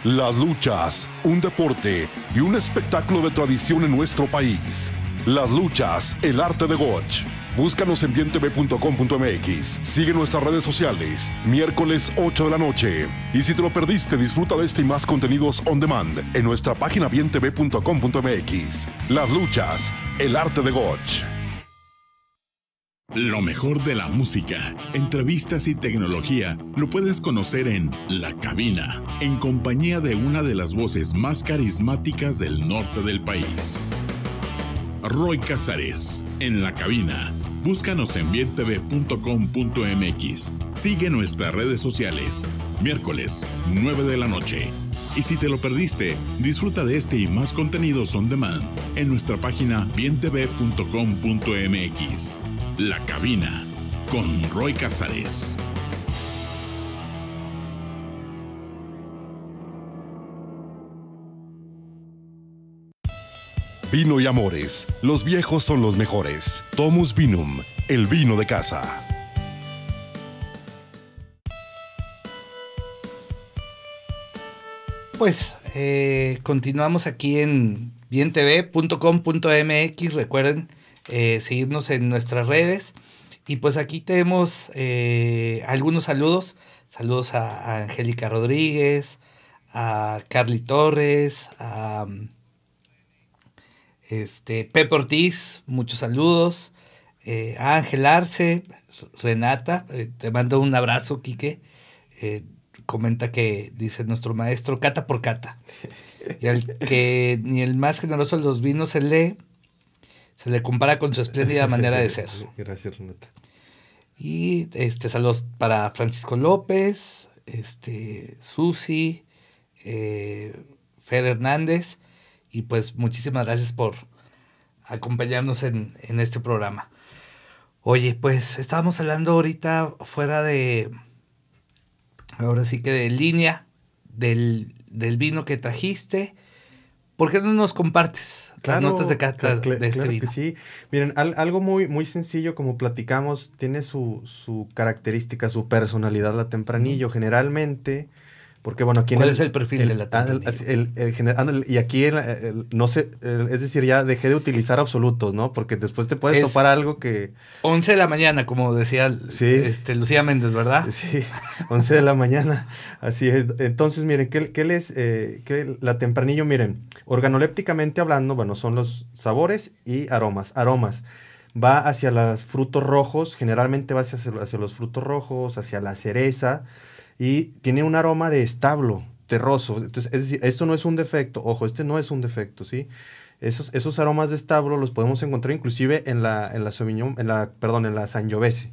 Las luchas, un deporte y un espectáculo de tradición en nuestro país. Las luchas, el arte de Gotch. Búscanos en bientv.com.mx. Sigue nuestras redes sociales. Miércoles 8 de la noche. Y si te lo perdiste, disfruta de este y más contenidos on demand en nuestra página bientv.com.mx. Las luchas, el arte de Gotch. Lo mejor de la música, entrevistas y tecnología lo puedes conocer en La Cabina, en compañía de una de las voces más carismáticas del norte del país. Roy Casares, en La Cabina Búscanos en bientv.com.mx. Sigue nuestras redes sociales. Miércoles, 9 de la noche. Y si te lo perdiste, disfruta de este y más contenidos on demand en nuestra página bientv.com.mx. La cabina con Roy Casares. Vino y amores. Los viejos son los mejores. Tomus Vinum, el vino de casa. Pues eh, continuamos aquí en bientv.com.mx. Recuerden eh, seguirnos en nuestras redes. Y pues aquí tenemos eh, algunos saludos. Saludos a, Angélica Rodríguez, a Carly Torres, a... Este, Pepe Ortiz, muchos saludos. Eh, Ángel Arce, Renata, eh, te mando un abrazo, Quique. Eh, comenta que dice nuestro maestro, cata por cata. Y al que ni el más generoso de los vinos se lee se le compara con su espléndida manera de ser. Gracias, Renata. Y este, saludos para Francisco López, este, Susi, Fer Hernández y pues muchísimas gracias por acompañarnos en, en este programa. Oye, pues estábamos hablando ahorita fuera de, ahora sí que de línea, del, vino que trajiste. ¿Por qué no nos compartes las notas de cata de este claro Que sí. Miren, algo muy, muy sencillo, como platicamos, tiene su, su característica, su personalidad la tempranillo. Generalmente, porque bueno, aquí... ¿Cuál es el perfil de la el, Y aquí, no sé, es decir, ya dejé de utilizar absolutos, ¿no? Porque después te puedes topar algo que... 11 de la mañana, como decía este, Lucía Méndez, ¿verdad? Sí, 11 de la mañana, así es. Entonces, miren, ¿qué, qué les... Eh, la tempranillo, miren, organolépticamente hablando, bueno, son los sabores y aromas. Aromas va hacia los frutos rojos, generalmente va hacia, hacia, los frutos rojos, hacia la cereza, y tiene un aroma de establo, terroso. Entonces, es decir, esto no es un defecto, ojo, este no es un defecto, ¿sí? Esos, esos aromas de establo los podemos encontrar inclusive en la, en la Sauvignon, en la, perdón, en la Sangiovese,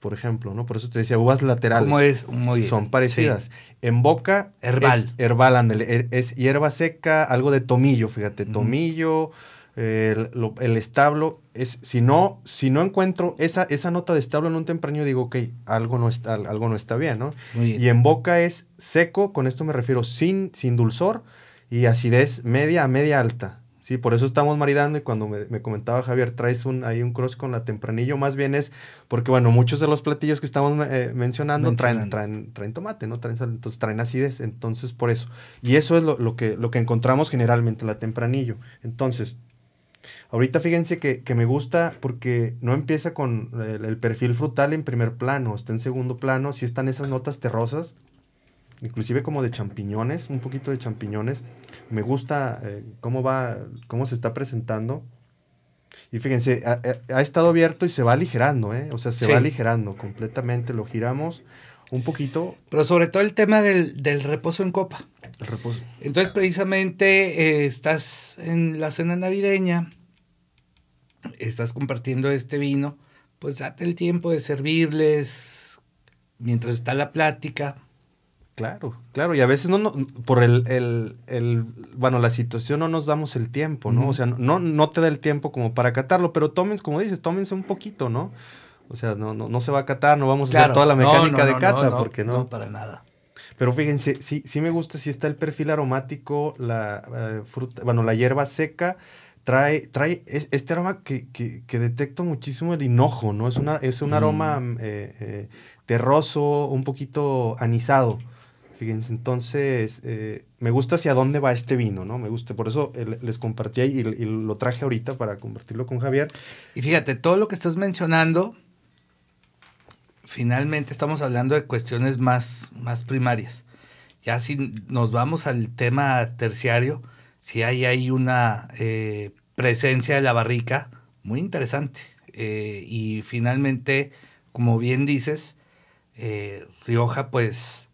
por ejemplo, ¿no? Por eso te decía, uvas laterales. ¿Cómo es? Muy Son parecidas. En boca. Herbal. herbal, e, Es hierba seca, algo de tomillo, fíjate. Tomillo, el, establo, es, si, no, si no encuentro esa, esa nota de establo en un temprano, digo, ok, algo no está, algo no está bien, ¿no? Y en boca es seco, con esto me refiero sin, sin dulzor y acidez media a media alta. Sí, por eso estamos maridando y cuando me, comentaba Javier, traes un, ahí un cross con la tempranillo, más bien es porque, bueno, muchos de los platillos que estamos eh, mencionando, Traen, traen, traen, tomate, ¿no? Traen entonces traen acidez, entonces por eso. Y eso es lo, que, lo que encontramos generalmente, la tempranillo. Entonces, Ahorita fíjense que, que me gusta porque no empieza con el, perfil frutal en primer plano, está en segundo plano, si están esas notas terrosas, inclusive como de champiñones, un poquito de champiñones. Me gusta eh, cómo va, cómo se está presentando. Y fíjense, ha, estado abierto y se va aligerando, ¿eh? O sea, se va aligerando completamente, lo giramos un poquito. Pero sobre todo el tema del, del reposo en copa. El reposo. Entonces, precisamente, eh, estás en la cena navideña, estás compartiendo este vino, pues date el tiempo de servirles mientras está la plática. Claro, claro, y a veces no, por el, el, bueno, la situación no nos damos el tiempo, ¿no? O sea, no, no te da el tiempo como para catarlo, pero tomen, como dices, tómense un poquito, ¿no? O sea, no, no, se va a catar, no vamos a hacer toda la mecánica de cata, porque no. No, para nada. Pero fíjense, sí, sí me gusta, si está el perfil aromático, la eh, fruta, bueno, la hierba seca, trae, trae este aroma que, que, que, detecto muchísimo el hinojo, ¿no? Es, una, es un aroma mm. Mm, eh, eh, terroso, un poquito anisado. Fíjense, entonces eh, me gusta hacia dónde va este vino, ¿no? Me gusta, por eso les compartí y, y lo traje ahorita para compartirlo con Javier. Y fíjate, todo lo que estás mencionando, finalmente estamos hablando de cuestiones más, más primarias. Ya si nos vamos al tema terciario, si hay una eh, presencia de la barrica muy interesante. Eh, y finalmente, como bien dices, eh, Rioja pues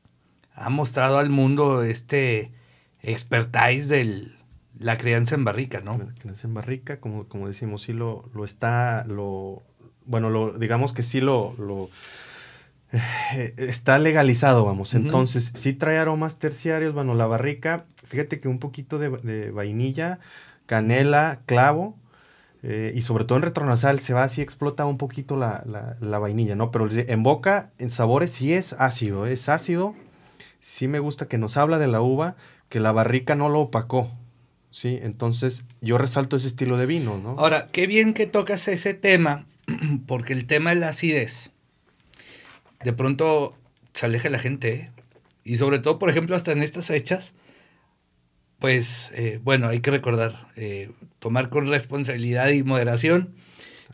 ha mostrado al mundo este expertise de la crianza en barrica, ¿no? La crianza en barrica, como, como decimos, sí lo, lo está, lo, bueno, lo, digamos que sí lo, lo está legalizado, vamos. Entonces, si sí trae aromas terciarios, bueno, la barrica fíjate que un poquito de, vainilla, canela, clavo, eh, y sobre todo en retronasal se va así, explota un poquito la, vainilla, ¿no? Pero en boca, en sabores, sí es ácido, es ácido. Sí me gusta que nos habla de la uva, que la barrica no lo opacó, ¿sí? Entonces yo resalto ese estilo de vino, ¿no? Ahora, qué bien que tocas ese tema, porque el tema es la acidez. De pronto se aleja la gente, ¿eh? Y sobre todo, por ejemplo, hasta en estas fechas, pues eh, bueno, hay que recordar, eh, tomar con responsabilidad y moderación,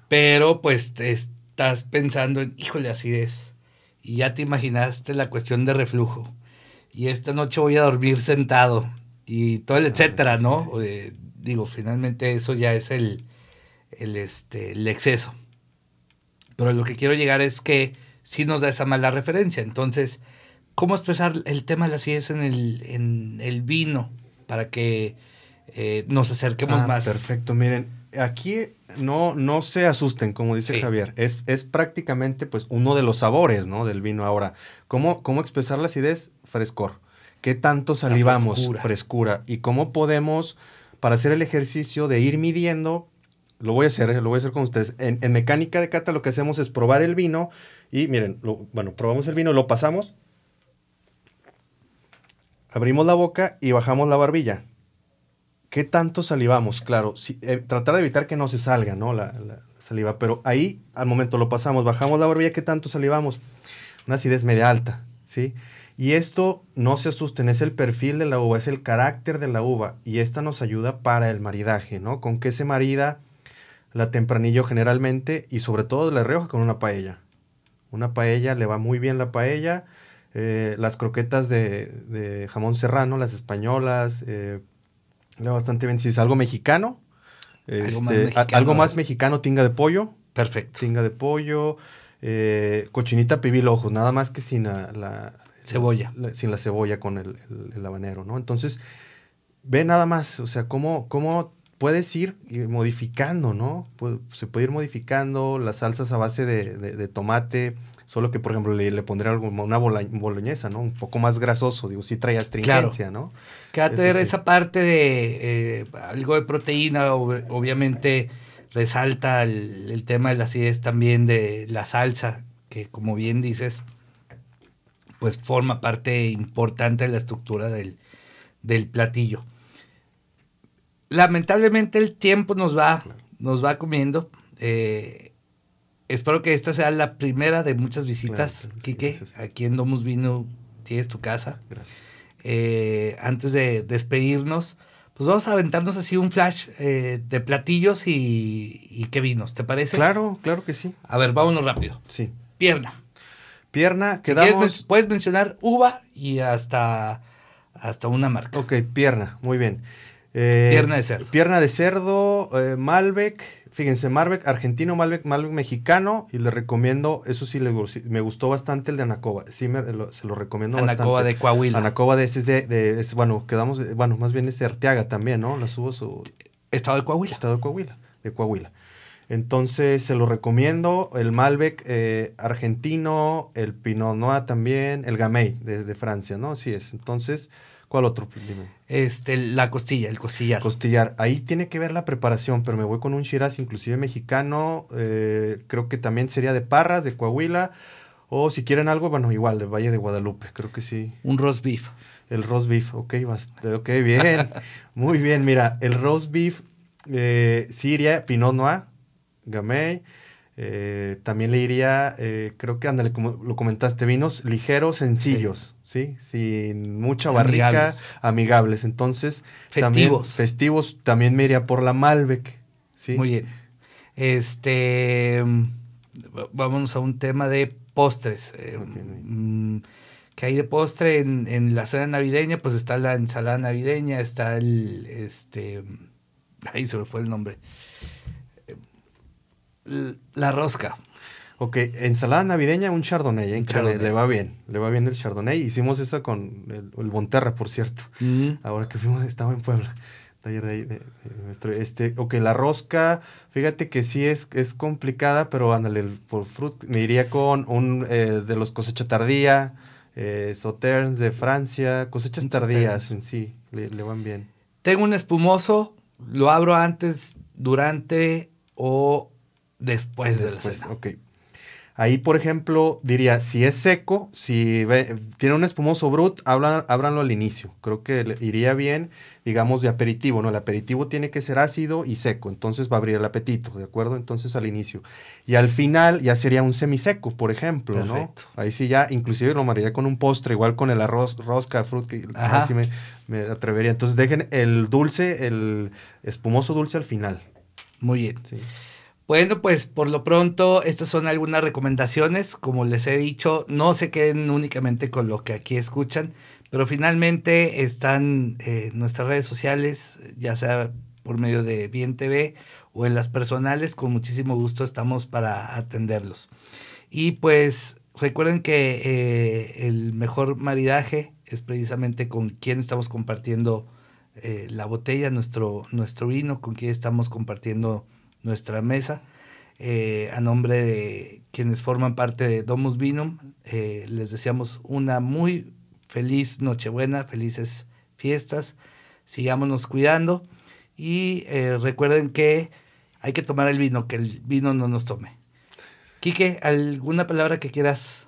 pero pues estás pensando en, híjole, acidez y ya te imaginaste la cuestión de reflujo, y esta noche voy a dormir sentado, y todo el ah, pues, etcétera, ¿no? Eh, digo, finalmente eso ya es el, el, este, el exceso. Pero lo que quiero llegar es que ...si nos da esa mala referencia. Entonces, ¿cómo expresar el tema de la acidez en el, en el vino? para que eh, nos acerquemos ah, más. Perfecto, miren, aquí no, no se asusten, como dice Javier, es, es, prácticamente pues uno de los sabores ¿no? del vino ahora. ¿Cómo, cómo expresar la acidez? Frescor. ¿Qué tanto salivamos? Frescura. ¿Y cómo podemos, para hacer el ejercicio de ir midiendo, lo voy a hacer, eh, lo voy a hacer con ustedes. En, mecánica de cata lo que hacemos es probar el vino y miren, lo, bueno, probamos el vino, lo pasamos abrimos la boca y bajamos la barbilla. ¿Qué tanto salivamos? Claro, eh, tratar de evitar que no se salga, ¿no? La, saliva, pero ahí al momento lo pasamos, bajamos la barbilla, ¿qué tanto salivamos? Una acidez media alta, ¿sí? Y esto, no se asusten, es el perfil de la uva, es el carácter de la uva y esta nos ayuda para el maridaje, ¿no? ¿Con qué se marida la tempranillo generalmente y sobre todo la reoja con una paella? Una paella, le va muy bien la paella, eh, las croquetas de, jamón serrano, las españolas, eh, bastante bien. Si es algo mexicano, algo, más este, eh. mexicano, tinga de pollo. Perfecto. Tinga de pollo, eh, cochinita pibil ojos, nada más que sin la, cebolla. sin la cebolla con el, habanero, ¿no? Entonces, ve nada más, o sea, cómo, cómo puedes ir modificando, ¿no? se puede ir modificando las salsas a base de tomate, Solo que, por ejemplo, le, le pondré una boloñesa, ¿no? Un poco más grasoso, digo, si trae astringencia, ¿no? Que esa parte de eh, algo de proteína, obviamente resalta el, tema de la acidez también de la salsa, que como bien dices, pues forma parte importante de la estructura del, platillo. Lamentablemente el tiempo nos va, nos va comiendo. Eh, Espero que esta sea la primera de muchas visitas, Kike. Quique. Aquí en Domus Vino tienes tu casa. Gracias. Eh, antes de despedirnos, pues vamos a aventarnos así un flash eh, de platillos y, qué vinos, ¿te parece? Claro, claro que sí. A ver, vámonos rápido. Sí. Pierna. Pierna, quedamos. puedes mencionar uva y hasta, hasta una marca. Ok, pierna, muy bien. pierna eh, de cerdo. Pierna de cerdo, Malbec fíjense, Malbec argentino, Malbec, Malbec mexicano, y le recomiendo, eso sí, me gustó bastante el de Anacoba, sí, se lo recomiendo Anacoba de Coahuila. Anacoba de, ese de, bueno, quedamos, bueno, más bien es de Arteaga también, ¿no? La subo su... Estado de Coahuila. Estado de Coahuila, de Coahuila. Entonces se lo recomiendo, el Malbec eh, argentino, el Pinot Noir también, el Gamay de Francia, ¿no? Así es. Entonces, ¿Cuál otro? Pues, dime. Este, la costilla, el costillar. Costillar. Ahí tiene que ver la preparación, pero me voy con un Shiraz, inclusive mexicano. Eh, creo que también sería de Parras, de Coahuila. O si quieren algo, bueno, igual, de Valle de Guadalupe, creo que sí. Un roast beef. El roast beef, ok, bien. Muy bien, mira, el roast beef, eh, Siria, Pinot Noir, Gamay. Eh, también le iría, eh, creo que, ándale, como lo comentaste, vinos ligeros, sencillos, ¿sí? Sin mucha barrica, amigables. Entonces, festivos. También, festivos, también me iría por la Malbec, ¿sí? Muy bien. Este, vámonos a un tema de postres. Eh, mm, ¿Qué hay de postre en, en, la cena navideña? Pues está la ensalada navideña, está el, este, ahí se me fue el nombre la rosca. Ok, ensalada navideña, un ¿eh? chardonnay, Le, va bien, le va bien el chardonnay. Hicimos esa con el, Bonterra, por cierto. Mm. Ahora que fuimos, estaba en Puebla. Taller de, de, este, ok, la rosca, fíjate que sí es, es complicada, pero ándale, por fruit, me iría con un eh, de los cosecha tardía, eh, Sauternes de Francia, cosechas tardías en sí, le, le van bien. Tengo un espumoso, lo abro antes, durante o después, después de la Ok. Ahí, por ejemplo, diría, si es seco, si tiene un espumoso brut, hablan, ábranlo al inicio. Creo que iría bien, digamos, de aperitivo, ¿no? El aperitivo tiene que ser ácido y seco, entonces va a abrir el apetito, ¿de acuerdo? Entonces al inicio. Y al final ya sería un semiseco, por ejemplo, Perfecto. ¿no? Ahí sí ya, inclusive lo maría con un postre, igual con el arroz, rosca, fruit, que casi me, me atrevería. Entonces dejen el dulce, el espumoso dulce al final. Muy bien. Sí. Bueno, pues por lo pronto estas son algunas recomendaciones. Como les he dicho, no se queden únicamente con lo que aquí escuchan, pero finalmente están en nuestras redes sociales, ya sea por medio de Bien TV o en las personales, con muchísimo gusto estamos para atenderlos. Y pues recuerden que eh, el mejor maridaje es precisamente con quien estamos compartiendo eh, la botella, nuestro, nuestro vino, con quién estamos compartiendo nuestra mesa. Eh, a nombre de quienes forman parte de Domus Vinum, eh, les deseamos una muy feliz Nochebuena, felices fiestas, sigámonos cuidando y eh, recuerden que hay que tomar el vino, que el vino no nos tome. Quique, ¿alguna palabra que quieras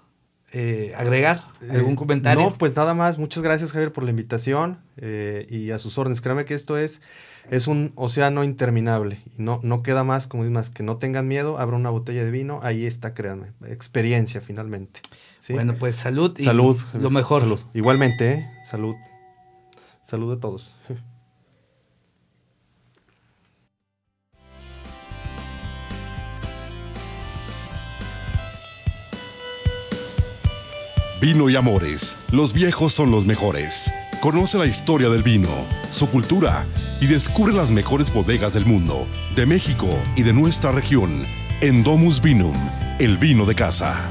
eh, agregar? Eh, ¿Algún comentario? No, pues nada más. Muchas gracias, Javier, por la invitación eh, y a sus órdenes. Créame que esto es, es un océano interminable. Y no, no queda más, como más que no tengan miedo, abra una botella de vino, ahí está, créanme. Experiencia, finalmente. Bueno, pues salud y salud, lo mejor. Igualmente, salud. Salud a todos. Vino y amores, los viejos son los mejores. Conoce la historia del vino, su cultura y descubre las mejores bodegas del mundo, de México y de nuestra región, en Domus Vinum, el vino de casa.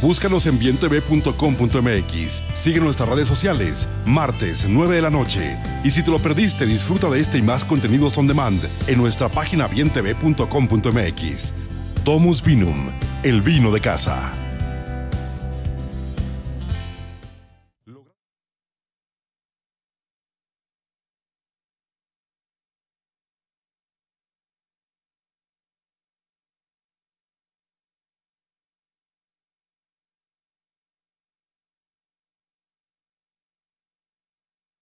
Búscanos en bientv.com.mx, sigue nuestras redes sociales, martes 9 de la noche. Y si te lo perdiste, disfruta de este y más contenidos on demand en nuestra página bientv.com.mx. Domus Vinum, el vino de casa.